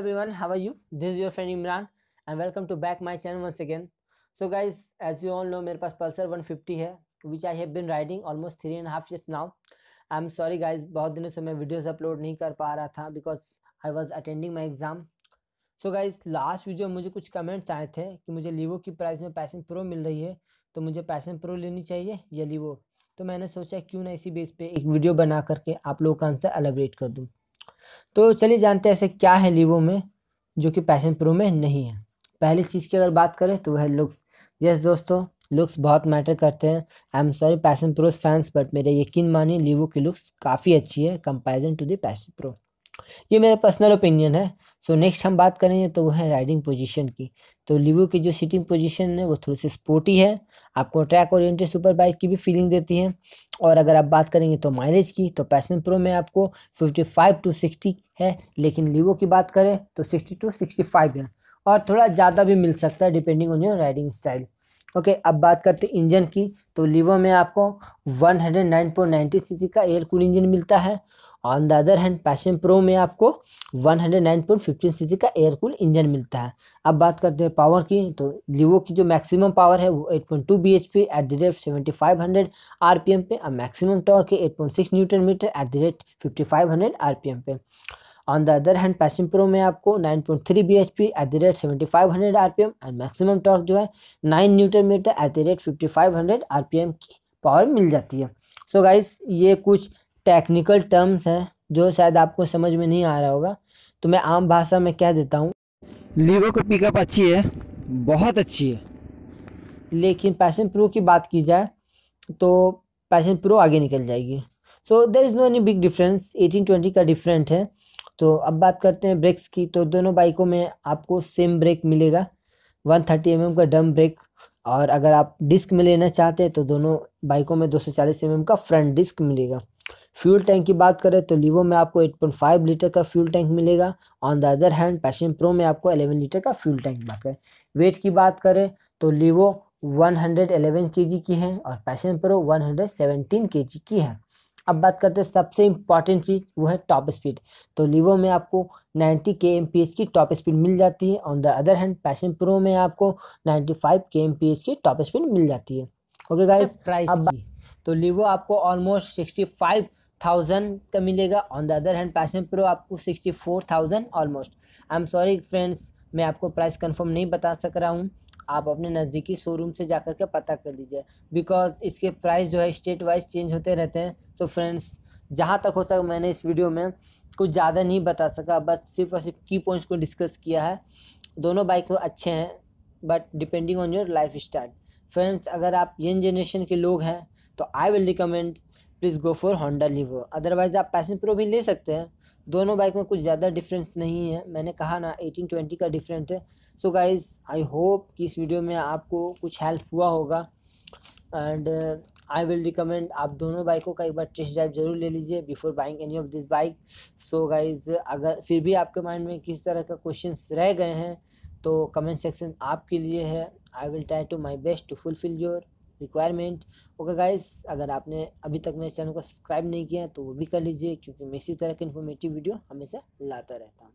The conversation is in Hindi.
everyone how are you this is your friend imran and welcome to back my channel once again so guys as you all know मेरे पास पल्सर 150 है which I have been riding almost three and a half years now I'm sorry guys बहुत दिनों से मैं videos upload नहीं कर पा रहा था because I was attending my exam so guys last video मुझे कुछ comments आए थे कि मुझे लीवो की प्राइस में पैशन प्रो मिल रही है तो मुझे पैशन प्रो लेनी चाहिए या लीवो तो मैंने सोचा क्यों ना इसी बेस पे एक वीडियो बना करके आप लोग का आंसर एलेबरेट कर दूँ तो चलिए जानते हैं ऐसे क्या है लीवो में जो कि पैशन प्रो में नहीं है पहली चीज़ की अगर बात करें तो वह लुक्स यस दोस्तों लुक्स बहुत मैटर करते हैं I am sorry Passion Pro fans but मेरे यकीन मानिए लीवो की लुक्स काफ़ी अच्छी है comparison to the Passion Pro ये मेरा पर्सनल ओपिनियन है सो so, नेक्स्ट हम बात करेंगे तो वो है राइडिंग पोजीशन की तो लिवो की जो सीटिंग पोजीशन है वो थोड़ी सी स्पोर्टी है आपको ट्रैक ओरिएंटेड सुपर बाइक की भी फीलिंग देती है और अगर आप बात करेंगे तो माइलेज की तो पैसन प्रो में आपको 55 टू 60 है लेकिन लिवो की बात करें तो 60 टू 65 है और थोड़ा ज़्यादा भी मिल सकता है depending on your riding style okay okay, अब बात करते हैं इंजन की तो लिवो में आपको 109.90 सीसी का एयर कूल इंजन मिलता है on the other hand Passion Pro में आपको 109.15 सीसी का एयर कूल इंजन मिलता है अब बात करते हैं पावर की तो लिवो की जो मैक्सिमम पावर है वो 8.2 P at the rate P RPM पे और मैक्सिमम टॉर्क है six newton metre at the rate P RPM पे on the other hand Passion Pro में आपको 9.3 point three B H P at the rate seventy five hundred R P M and maximum torque जो है nine newton metre at the rate fifty five hundred R P M की पावर मिल जाती है सो so गाइस ये कुछ टेक्निकल टर्म्स हैं जो शायद आपको समझ में नहीं आ रहा होगा तो मैं आम भाषा में कह देता हूँ लीवो की पिकअप अच्छी है बहुत अच्छी है लेकिन पैसन प्रो की बात की जाए तो पैसन प्रो आगे निकल जाएगी so there is no any big difference eighteen twenty का डिफरेंट है तो अब बात करते हैं ब्रेक्स की तो दोनों बाइकों में आपको सेम ब्रेक मिलेगा वन थर्टी एम का डम ब्रेक और अगर आप डिस्क में लेना चाहते हैं तो दोनों बाइकों में दो सौ चालीस एम का फ्रंट डिस्क मिलेगा फ्यूल टैंक की बात करें तो लीवो में आपको 8.5 लीटर का फ्यूल टैंक मिलेगा on the other hand Passion Pro में आपको 11 लीटर का फ्यूल टैंक बात करें वेट की बात करें तो लीवो 111 हंड्रेड की है और पैशन प्रो 117 हंड्रेड की है अब बात करते हैं सबसे इम्पॉर्टेंट चीज़ वो है टॉप स्पीड तो लीवो में आपको 90 के एम की टॉप स्पीड मिल जाती है on the other hand Passion Pro में आपको 95 के एम की टॉप स्पीड मिल जाती है ओके गाइस प्राइस अब तो लीवो आपको ऑलमोस्ट 65 थाउजेंड का मिलेगा on the other hand Passion Pro आपको sixty four thousand almost I am sorry friends मैं आपको प्राइस कन्फर्म नहीं बता सक रहा हूँ आप अपने नज़दीकी शोरूम से जा के पता कर लीजिए बिकॉज इसके प्राइस जो है स्टेट वाइज चेंज होते रहते हैं तो फ्रेंड्स जहाँ तक हो सका मैंने इस वीडियो में कुछ ज़्यादा नहीं बता सका बस सिर्फ और सिर्फ की पॉइंट्स को डिस्कस किया है दोनों बाइक तो अच्छे हैं but depending on your lifestyle friends अगर आप यंग जनरेशन के लोग हैं तो I will recommend please go for Honda Livo otherwise आप पैसन प्रो भी ले सकते हैं दोनों बाइक में कुछ ज़्यादा डिफरेंस नहीं है मैंने कहा ना एटीन ट्वेंटी का डिफरेंट है सो गाइज़ आई होप कि इस वीडियो में आपको कुछ हेल्प हुआ होगा एंड आई विल रिकमेंड आप दोनों बाइकों का एक बार टेस्ट ड्राइव जरूर ले लीजिए before buying any of this bike so guys अगर फिर भी आपके माइंड में किस तरह का क्वेश्चन रह गए हैं तो कमेंट सेक्शन आपके लिए है I will try to my best to fulfil your requirement okay guys अगर आपने अभी तक मेरे चैनल को सब्सक्राइब नहीं किया है तो वो भी कर लीजिए क्योंकि मैं इसी तरह की इन्फॉर्मेटिव वीडियो हमेशा लाता रहता हूँ